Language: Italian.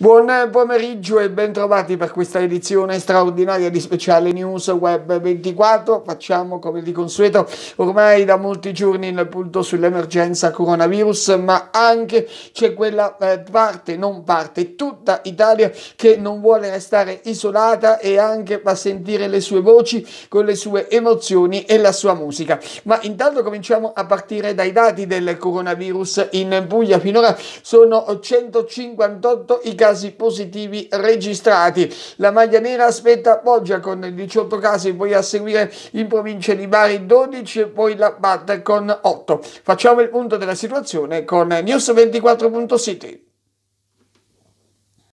Buon pomeriggio e bentrovati per questa edizione straordinaria di speciale news web 24. Facciamo come di consueto ormai da molti giorni il punto sull'emergenza coronavirus, ma anche c'è quella eh, parte, non parte, tutta Italia che non vuole restare isolata e anche fa sentire le sue voci con le sue emozioni e la sua musica. Ma intanto cominciamo a partire dai dati del coronavirus in Puglia. Finora sono 158 i casi casi positivi registrati. La maglia nera aspetta Poggia con 18 casi, poi a seguire in provincia di Bari 12 e poi la Bad con 8. Facciamo il punto della situazione con News24.city.